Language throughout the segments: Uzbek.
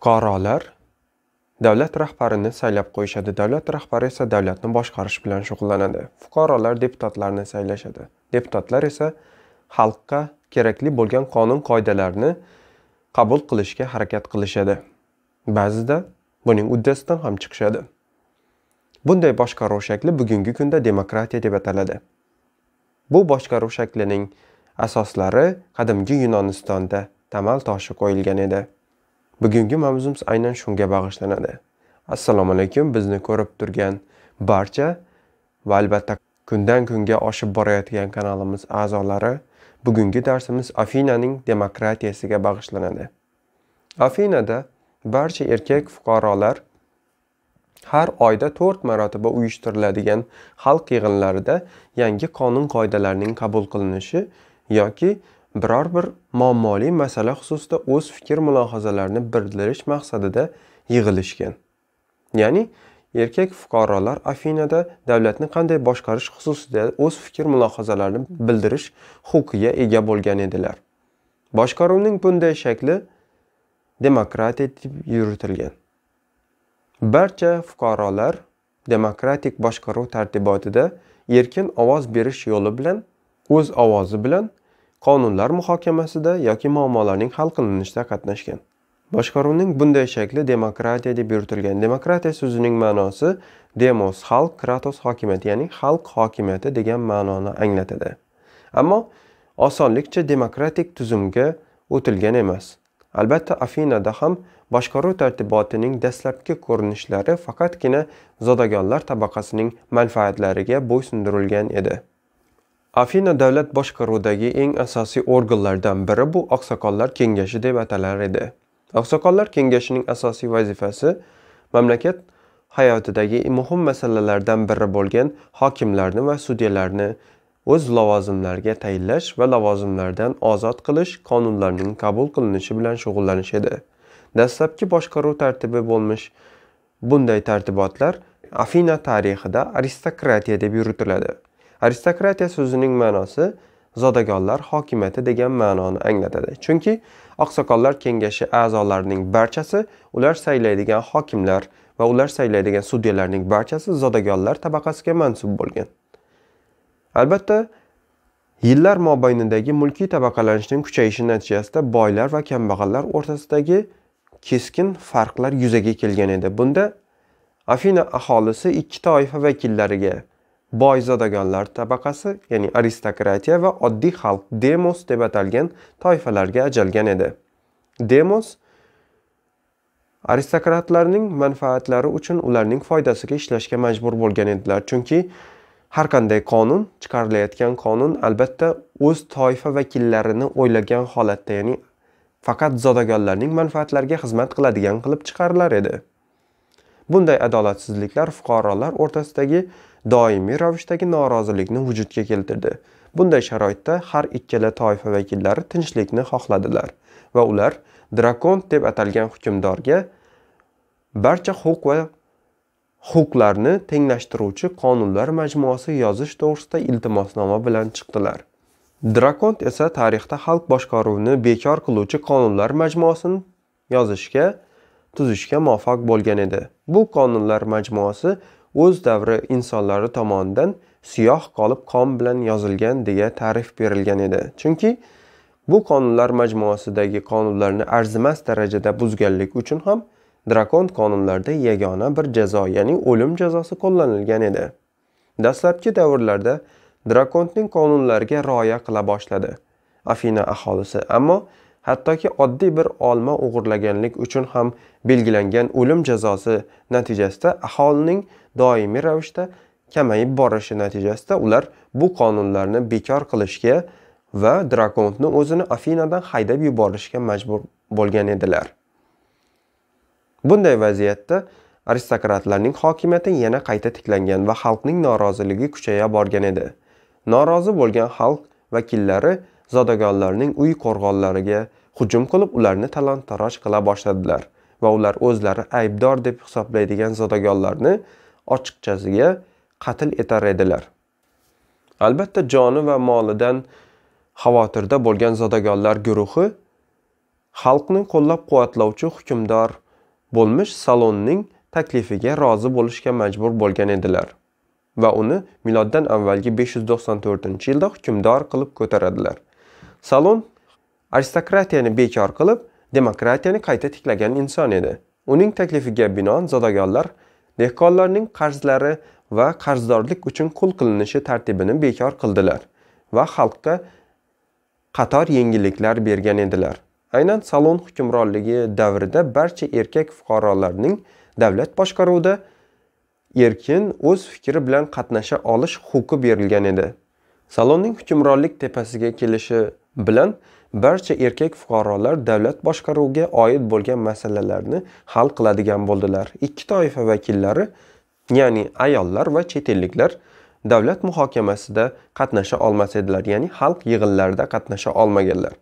fuqarolar davlat rahbarini saylab qo'yishadi davlat rahbari esa davlatni boshqarish bilan shug'ullanadi fuqarolar deputatlarni saylashadi deputatlar esa xalqqa kerakli bo'lgan qonun qoidalarni qabul qilishga harakat qilishadi ba'zida buning uddasidan ham chiqishadi bunday boshqaruv shakli bugungi kunda demokratiya deb ataladi bu boshqaruv shaklining asoslari qadimgi yunonistonda tamal toshi qo'yilgan edi bugungi mavzumiz aynan shunga bag'ishlanadi assalomu alaykum bizni ko'rib turgan barcha va albatta kundan kunga oshib borayotgan kanalimiz a'zolari bugungi darsimiz afinaning demokratiyasiga bag'ishlanadi afinada barcha erkak fuqarolar har oyda to'rt marotaba uyushtiriladigan xalq yig'inlarida yangi qonun qoidalarining qabul qilinishi yoki biror bir muammoli masala xususida o'z fikr mulohazalarini bildirish maqsadida yig'ilishgan ya'ni erkak fuqarolar afinada davlatni qanday boshqarish xususida o'z fikr mulohazalarini bildirish huquqiga ega bo'lgan edilar boshqaruvning bunday shakli demokratiya deb yuritilgan barcha fuqarolar demokratik boshqaruv tartibotida erkin ovoz berish yo'li bilan o'z ovozi bilan qonunlar muhokamasida yoki muammolarning hal qilinishida qatnashgan boshqaruvning bunday shakli demokratiya deb yuritilgan demokratiya so'zining ma'nosi demos xalq kratos hokimiyati ya'ni xalq hokimiyati degan ma'noni anglatadi ammo osonlikcha demokratik tuzumga o'tilgan emas albatta afinada ham boshqaruv tartibotining dastlabki ko'rinishlari faqatgina zodagonlar tabaqasining manfaatlariga bo'ysundirilgan edi Afina davlat boshqaruvidagi eng asosiy organlardan biri bu oqsoqollar kengashi deb atalar edi. Oqsoqollar kengashining asosiy vazifasi mamlakat hayotidagi muhim masalalardan biri bo'lgan hokimlarni va sudyalarni o'z lavozimlariga tayinlash va lavozimlardan ozod qilish qonunlarining qabul qilinishi bilan shug'ullanish edi. Dastlabki boshqaruv tartibi bo'lmish bunday tartibotlar Afina tarixida aristokratiya deb yuritiladi. aristokratiya so'zining ma'nosi zodagonlar hokimiyati degan ma'noni anglatadi chunki oqsoqollar kengashi a'zolarining barchasi ular saylaydigan hokimlar va ular saylaydigan sudyalarning barchasi zodagonlar tabaqasiga mansub bo'lgan albatta yillar mobaynidagi mulkiy tabaqalanishning kuchayishi natijasida boylar va kambag'allar o'rtasidagi keskin farqlar yuzaga kelgan edi bunda afina aholisi ikki toifa vakillariga boyzodagonlar tabaqasi ya'ni aristokratiya va oddiy xalq demos deb atalgan toifalarga ajralgan edi demos aristokratlarning manfaatlari uchun ularning foydasiga ishlashga majbur bo'lgan edilar chunki har qanday qonun chiqarilayotgan qonun albatta o'z toifa vakillarini o'ylagan holatda ya'ni faqat zodagonlarning manfaatlariga xizmat qiladigan qilib chiqarilar edi Bunday adolatsizliklar fuqarolar o'rtasidagi doimiy ravishdagi norozilikni vujudga keltirdi. Bunday sharoitda har ikkala toifa vakillari tinchlikni xohladilar va ular drakon deb atalgan hukmdorga barcha huquq va huquqlarni tenglashtiruvchi qonunlar majmuasi yozish to'g'risida iltimosnoma bilan chiqdilar. Drakont esa tarixda xalq boshqaruvini bekor qiluvchi qonunlar majmuasini yozishga tuzishga muvaffaq bo'lgan edi bu qonunlar majmuasi o'z davri insonlari tomonidan siyoh qolib qon bilan yozilgan deya ta'rif berilgan edi chunki bu qonunlar majmuasidagi qonunlarni arzimas darajada buzganlik uchun ham drakon qonunlarida yagona bir jazo ya'ni o'lim jazosi qo'llanilgan edi dastlabki davrlarda drakontning qonunlariga rioya qila boshladi afina aholisi ammo hattoki oddiy bir olma o'g'irlaganlik uchun ham belgilangan o'lim jazosi natijasida aholining doimiy ravishda kamayib borishi natijasida ular bu qonunlarni bekor qilishga va drakontni o'zini afinadan haydab yuborishga majbur bo'lgan edilar bunday vaziyatda aristokratlarning hokimiyati yana qayta tiklangan va xalqning noroziligi kuchaya borgan edi norozi bo'lgan xalq vakillari zodagonlarning uy qo'rg'onlariga hujum qilib ularni talon taroj qila boshladilar va ular o'zlari aybdor deb hisoblaydigan zodagonlarni ochiqchasiga qatl etar edilar albatta joni va molidan xavotirda bo'lgan zodagonlar guruhi xalqni qo'llab quvvatlovchi hukmdor bo'lmish salonning taklifiga rozi bo'lishga majbur bo'lgan edilar va uni miloddan avvalgi 594 yilda hukmdor qilib ko'taradilar Salon aristokratiyani bekor qilib, demokratiyani qayta tiklagan inson edi. Uning taklifiga binoan zodagonlar dehqonlarning qarzlari va qarzdorlik uchun qul qilinishi tartibini bekor qildilar va xalqqa qator yengilliklar bergan edilar. Aynan salon hukmronligi davrida barcha erkak fuqarolarning davlat boshqaruvida erkin o'z fikri bilan qatnasha olish huquqi berilgan edi. Salonning hukmronlik tepasiga kelishi bilan barcha erkak fuqarolar davlat boshqaruviga oid bo'lgan masalalarni hal qiladigan bo'ldilar ikki toifa vakillari ya'ni ayollar va chet elliklar davlat muhokamasida qatnasha olmas edilar ya'ni xalq yig'inlarida qatnasha olmaganlar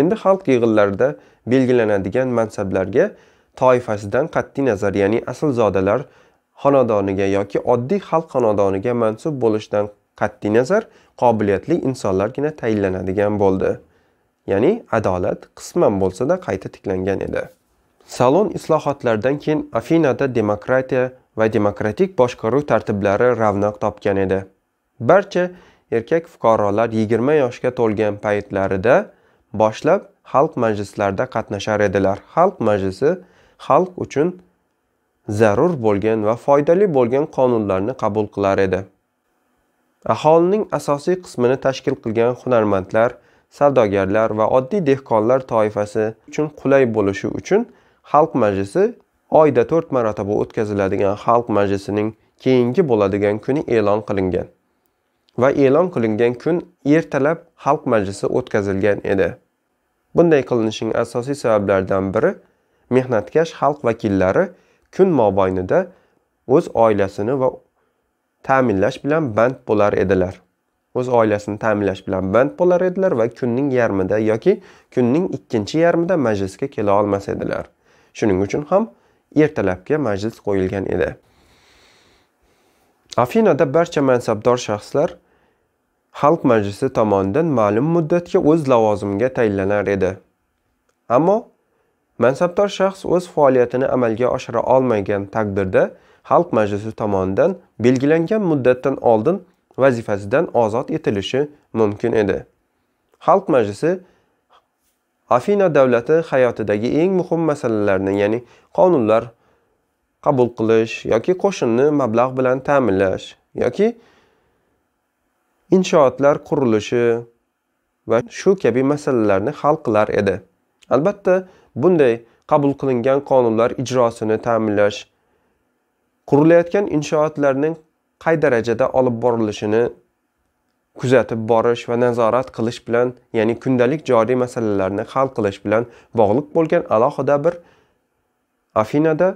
endi xalq yig'inlarida belgilanadigan mansablarga toifasidan qat'iy nazar ya'ni aslzodalar xonadoniga yoki oddiy xalq xonadoniga mansub bo'lishdan qat'iy nazar qobiliyatli insonlargina tayinlanadigan bo'ldi ya'ni adolat qisman bo'lsada qayta tiklangan edi salon islohotlardan keyin afinada demokratiya va demokratik boshqaruv tartiblari ravnaq topgan edi barcha erkak fuqarolar 20 yoshga to'lgan paytlarida boshlab xalq majlislarida qatnashar edilar xalq majlisi xalq uchun zarur bo'lgan va foydali bo'lgan qonunlarni qabul qilar edi aholining asosiy qismini tashkil qilgan hunarmandlar savdogarlar va oddiy dehqonlar toifasi uchun qulay bo'lishi uchun xalq majlisi oyda to'rt marotaba o'tkaziladigan xalq majlisining keyingi bo'ladigan kuni e'lon qilingan va e'lon qilingan kun ertalab xalq majlisi o'tkazilgan edi bunday qilinishining asosiy sabablaridan biri mehnatkash xalq vakillari kun mobaynida o'z oilasini va ta'minlash bilan band bo'lar edilar o'z oilasini ta'minlash bilan band bo'lar edilar va kunning yarmida yoki kunning ikkinchi yarmida majlisga kela olmas edilar shuning uchun ham ertalabga majlis qo'yilgan edi afinada barcha mansabdor shaxslar xalq majlisi tomonidan ma'lum muddatga o'z lavozimiga tayinlanar edi ammo mansabdor shaxs o'z faoliyatini amalga oshira olmagan taqdirda xalq majlisi tomonidan belgilangan muddatdan oldin vazifasidan ozod etilishi mumkin edi xalq majlisi afina davlati hayotidagi eng muhim masalalarni ya'ni qonunlar qabul qilish yoki qo'shinni mablag' bilan ta'minlash yoki inshootlar qurilishi va shu kabi masalalarni hal qilar edi albatta bunday qabul qilingan qonunlar ijrosini ta'minlash qurilayotgan inshootlarning qay darajada olib borilishini kuzatib borish va nazorat qilish bilan ya'ni kundalik joriy masalalarni hal qilish bilan bog'liq bo'lgan alohida bir afinada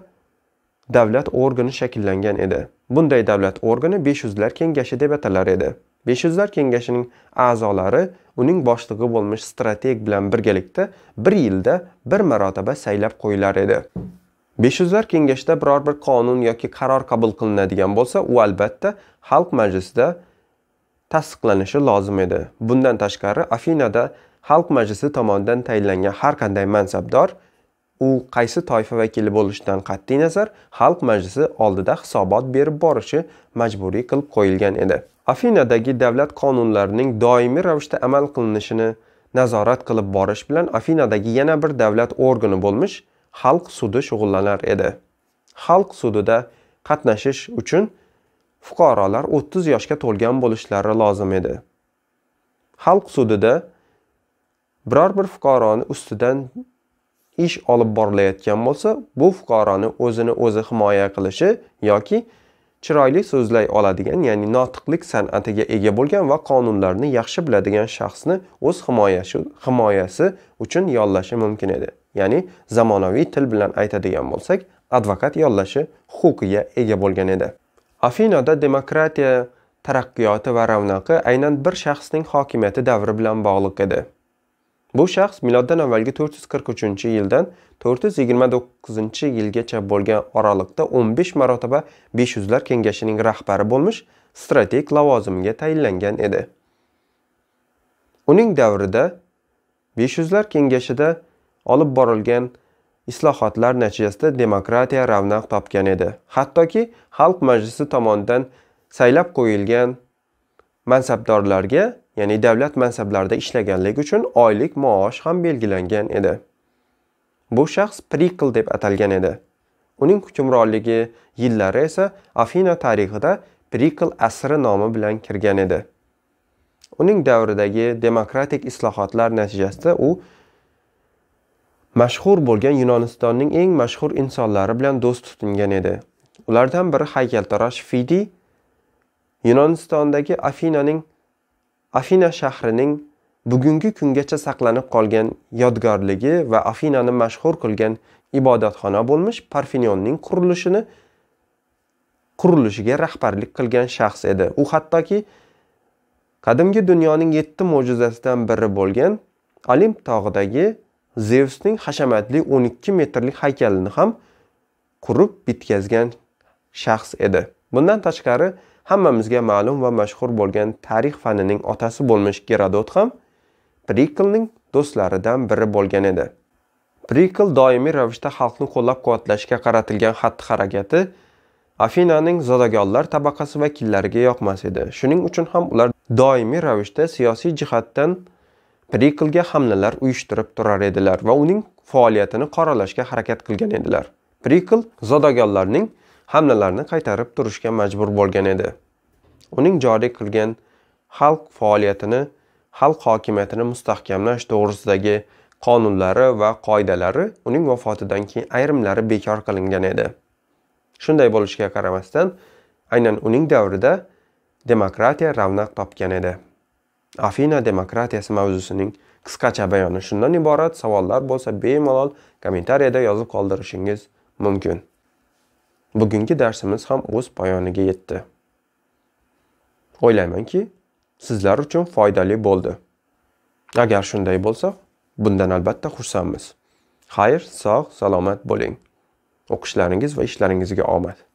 davlat organi shakllangan edi bunday davlat organi besh yuzlar kengashi deb atalar edi besh yuzlar kengashining a'zolari uning boshlig'i bo'lmish strateg bilan birgalikda bir yilda bir marotaba saylab qo'yilar edi 500lar kengashida biror bir qonun yoki qaror qabul qilinadigan bo'lsa, u albatta xalq majlisida tasdiqlanishi lozim edi. Bundan tashqari Afinada xalq majlisi tomonidan tayinlangan har qanday mansabdor u qaysi toifa vakili bo'lishidan qat'iy nazar xalq majlisi oldida hisobot berib borishi majburiy qilib qo'yilgan edi. Afinadagi davlat qonunlarining doimiy ravishda amal qilinishini nazorat qilib borish bilan Afinadagi yana bir davlat organi bo'lmoq xalq sudi shug'ullanar edi xalq sudida qatnashish uchun fuqarolar o'ttiz yoshga to'lgan bo'lishlari lozim edi xalq sudida biror bir fuqaroni ustidan ish olib borilayotgan bo'lsa bu fuqaroni o'zini o'zi himoya qilishi yoki chiroyli so'zlay oladigan ya'ni notiqlik san'atiga ega bo'lgan va qonunlarni yaxshi biladigan shaxsni o'z himoyasi himoyasi uchun yollashi mumkin edi ya'ni zamonaviy til bilan aytadigan bo'lsak advokat yollashi huquqiga ega bo'lgan edi afinada demokratiya taraqqiyoti va ravnaqi aynan bir shaxsning hokimiyati davri bilan bog'liq edi bu shaxs miloddan avvalgi 443 yildan 429 yilgacha bo'lgan oraliqda 15 marotaba 500 lar kengashining rahbari bo'lmish strateg lavozimiga tayinlangan edi uning davrida 500 lar kengashida olib borilgan islohotlar natijasida demokratiya ravnaq topgan edi hattoki xalq majlisi tomonidan saylab qo'yilgan mansabdorlarga ya'ni davlat mansablarida ishlaganligi uchun oylik maosh ham belgilangan edi bu shaxs prikl deb atalgan edi uning hukmronligi yillari esa afina tarixida prikl asri nomi bilan kirgan edi uning davridagi demokratik islohotlar natijasida u mashhur bo'lgan yunonistonning eng mashhur insonlari bilan do'st tutingan edi ulardan biri haykaltarosh fidiy yunonistondagi afinaning afina shahrining bugungi kungacha saqlanib qolgan yodgorligi va afinani mashhur qilgan ibodatxona bo'lmish parfinonning qurilishini qurilishiga rahbarlik qilgan shaxs edi u hattoki qadimgi dunyoning yetti mo'jizasidan biri bo'lgan olimp tog'idagi zevsning hashamatli 12 metrlik haykalini ham qurib bitkazgan shaxs edi bundan tashqari hammamizga ma'lum va mashhur bo'lgan tarix fanining otasi bo'lmish gerodot ham priklning do'stlaridan biri bo'lgan edi prikl doimiy ravishda xalqni qo'llab quvvatlashga qaratilgan xatti harakati afinaning zodagonlar tabaqasi vakillariga yoqmas edi shuning uchun ham ular doimiy ravishda siyosiy jihatdan Priklga hamlalar uyushtirib turar edilar va uning faoliyatini qoralashga harakat qilgan edilar. Prikl zodagonlarning hamlalarni qaytarib turishga majbur bo'lgan edi. Uning joriy qilgan xalq faoliyatini, xalq hokimiyatini mustahkamlash to'g'risidagi qonunlari va qoidalari uning vafotidan keyin ayrimlari bekor qilingan edi. Shunday bo'lishiga qaramasdan, aynan uning davrida demokratiya ravnaq topgan edi. afina demokratiyasi mavzusining qisqacha bayoni shundan iborat savollar bo'lsa bemalol kommentariyada yozib qoldirishingiz mumkin bugungi darsimiz ham o'z poyoniga yetdi o'ylaymanki sizlar uchun foydali bo'ldi agar shunday bo'lsa bundan albatta xursandmiz xayr sog' salomat bo'ling o'qishlaringiz va ishlaringizga omad